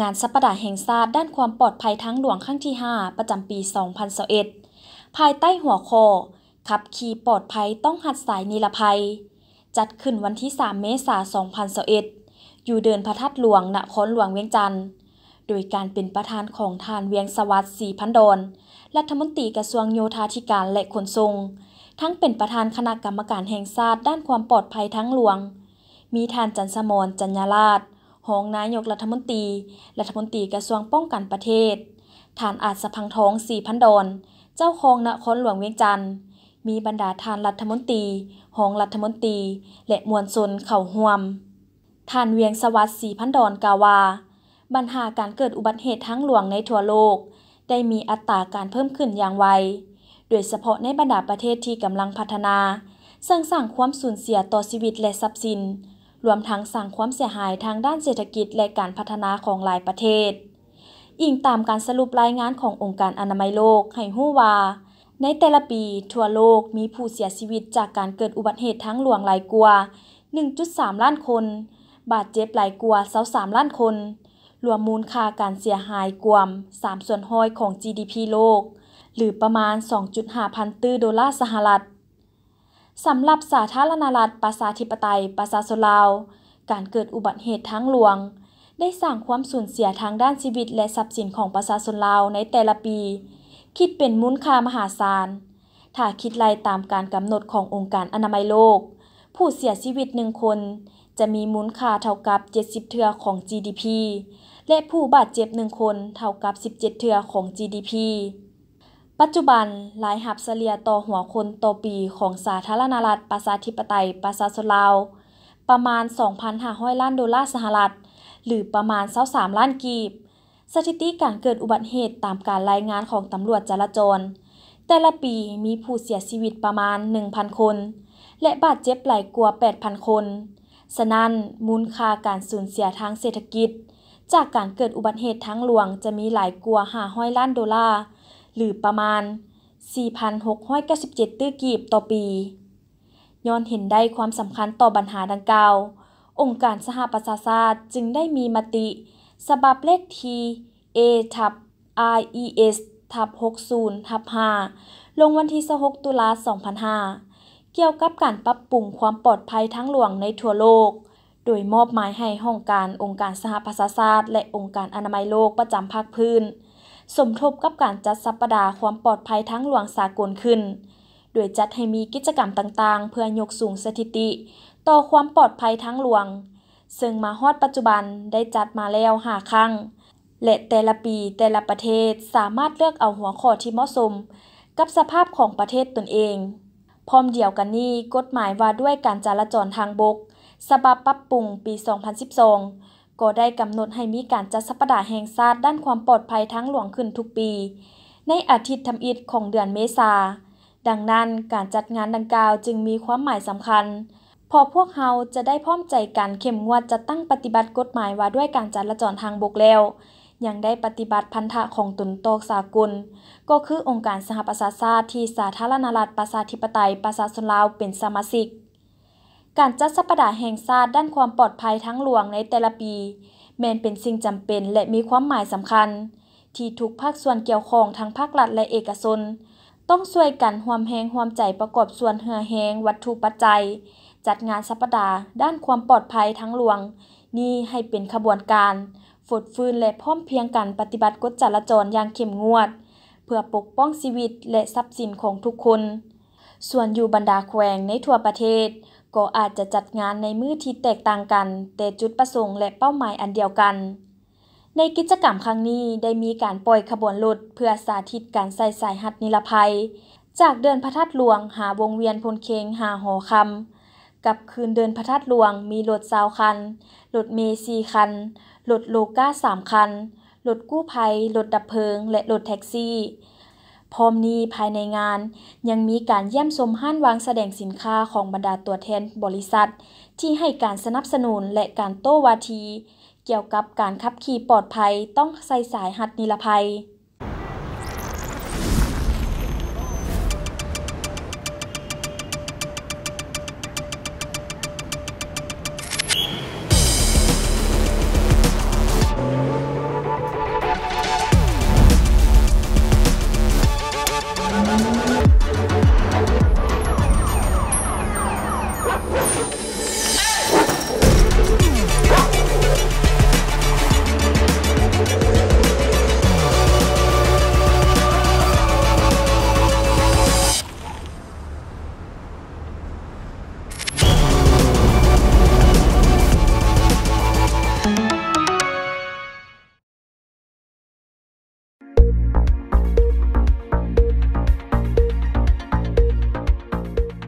งานสัปดาห์แห่งชาติด้านความปลอดภัยทั้งหลวงครั้งที่ 5 ประจำปี 2021 ภายใต้หัวข้อขับขี่ปลอดภัยต้องหัดสายนิรภัย จัดขึ้นวันที่ 3 เมษายน 2021 อยู่เดินพระทัดหลวงณครหลวงเวียงจันทร์โดยการเป็นประธานของทานเวียงสวัสดิ์สีพันดอนรัฐมนตรีกระทรวงโยธาธิการและขนส่งทั้งเป็นประธานคณะกรรมการแห่งชาติด้านความปลอดภัยทั้งหลวง มีทานจันสมรจัญญาราชหองนายกรัฐมนตรี รัฐมนตรีกระทรวงป้องกันประเทศ ฐานอาจสะพังท้อง 4,000 ดอน เจ้าของนครหลวงเวียงจันทร์ มีบรรดาทานรัฐมนตรี หองรัฐมนตรี และมวลชนเข่าห่วมทานเวียงสวัสดิ์สีพันดอนกาวาปัญหาการเกิดอุบัติเหตุทั้งหลวงในทั่วโลก ได้มีอัตราการเพิ่มขึ้นอย่างไว โดยเฉพาะในบรรดาประเทศที่กำลังพัฒนาซึ่งสร้างความสูญเสียต่อชีวิตและทรัพย์สินรวมทั้งสร้างความเสียหายทางด้านเศรษฐกิจและการพัฒนาของหลายประเทศ อิงตามการสรุปรายงานขององค์การอนามัยโลกให้ฮู้ว่า ในแต่ละปีทั่วโลกมีผู้เสียชีวิตจากการเกิดอุบัติเหตุทั้งหลวงหลายกว่า 1.3 ล้านคน บาดเจ็บหลายกว่า23ล้านคน รวมมูลค่าการเสียหายกว่า3ส่วนห้อยของ GDP โลก หรือประมาณ 2.5 พันตื้อดอลลาร์สหรัฐสำหรับสาธารณรัฐ ประชาธิปไตยประชาชนลาว การเกิดอุบัติเหตุทั้งหลวง ได้สร้างความสูญเสียทางด้านชีวิตและทรัพย์สินของประชาชนลาวในแต่ละปี คิดเป็นมูลค่ามหาศาล ถ้าคิดไล่ตามการกำหนดขององค์การอนามัยโลก ผู้เสียชีวิตหนึ่งคน จะมีมูลค่าเท่ากับ 70 เทื่อของ GDP และผู้บาดเจ็บหนึ่งคนเท่ากับ 17 เทื่อของ GDP ปัจจุบันหลายหับเสลียต่อหัวคนต่อปีของสาธารณรัฐ ประชาธิปไตยประชาชนลาว ประมาณ 2,500 ล้านดอลลาร์สหรัฐ หรือประมาณ23ล้านกีบ สถิติการเกิดอุบัติเหตุตามการรายงานของตำรวจจราจร แต่ละปีมีผู้เสียชีวิตประมาณ 1,000 คน และบาดเจ็บหลายกว่า 8,000 คนฉะนั้นมูลค่าการสูญเสียทางเศรษฐกิจ จากการเกิดอุบัติเหตุทั้งหลวงจะมีหลายกว่า500ล้านดอลลาร์หรือประมาณ 4,697 ตื้อกีบต่อปี ย้อนเห็นได้ความสำคัญต่อปัญหาดังกล่าว องค์การสหประชาชาติจึงได้มีมติ ฉบับเลขที A ทับ IES ทับ 60 ทับ5ลงวันที่1 6ตุลา2005 เกี่ยวกับการปรับปรุงความปลอดภัยทั้งหลวงในทั่วโลก โดยมอบหมายให้ห้องการองค์การสหประชาชาติและองค์การอนามัยโลกประจำภาคพื้นสมทบกับการจัดสัปปดาห์ความปลอดภัยทั้งหลวงสากลขึ้น โดยจัดให้มีกิจกรรมต่างๆ เพื่อยกสูงสถิติ ต่อความปลอดภัยทั้งหลวง ซึ่งมาฮอดปัจจุบันได้จัดมาแล้วหาครั้งและแต่ละปีแต่ละประเทศสามารถเลือกเอาหัวข้อที่เหมาะสม กับสภาพของประเทศตนเอง พร้อมเดียวกันนี้กฎหมายว่าด้วยการจราจรทางบกฉบับปรับปรุงปี 2012ก็ได้กำหนดให้มีการจัดสัปดาห์แห่งชาติด้านความปลอดภัยทั้งหลวงขึ้นทุกปี ในอาทิตย์ทำอิฐของเดือนเมษา ดังนั้นการจัดงานดังกล่าวจึงมีความหมายสำคัญ พอพวกเราจะได้พร้อมใจกัน เข้มงวดจะตั้งปฏิบัติกฎหมายว่าด้วยการจราจรทางบกแล้ว ยังได้ปฏิบัติพันธะของตนโตกสากุลก็คือองค์การสหประชาชาติที่สาธารณรัฐประชาธิปไตยประชาชนลาวเป็นสมาชิกการจัดสัปดาห์แห่งชาติด้านความปลอดภัยทั้งหลวงในแต่ละปี แม้นเป็นสิ่งจำเป็นและมีความหมายสำคัญ ที่ทุกภาคส่วนเกี่ยวข้องทั้งภาครัฐและเอกชนต้องช่วยกันห่วมแหงห่วมใจประกอบส่วนเหือแหงวัตถุปัจจัย จัดงานสัปดาห์ด้านความปลอดภัยทั้งหลวง นี่ให้เป็นขบวนการฝดฟื้นและพร้อมเพียงกันปฏิบัติกฎจราจรอย่างเข้มงวด เพื่อปกป้องชีวิตและทรัพย์สินของทุกคน ส่วนอยู่บรรดาแขวงในทั่วประเทศก็อาจจะจัดงานในมือที่แตกต่างกัน แต่จุดประสงค์และเป้าหมายอันเดียวกัน ในกิจกรรมครั้งนี้ได้มีการปล่อยขบวนรถเพื่อสาธิตการใส่สายหัดนิรภัย จากเดินพระธาตุหลวง หาวงเวียนพลเคงหาหอคำกับคืนเดินพระธาตุหลวงมีรถซาวคันรถเมซีคันรถโลก้าสามคันรถกู้ภัยรถดับเพลิงและรถแท็กซี่พร้อมนี้ภายในงาน ยังมีการเยี่ยมชมห้านวางแสดงสินค้าของบรรดาตัวแทนบริษัท ที่ให้การสนับสนุนและการโต้วาที เกี่ยวกับการขับขี่ปลอดภัยต้องใส่สายหัดนิรภัย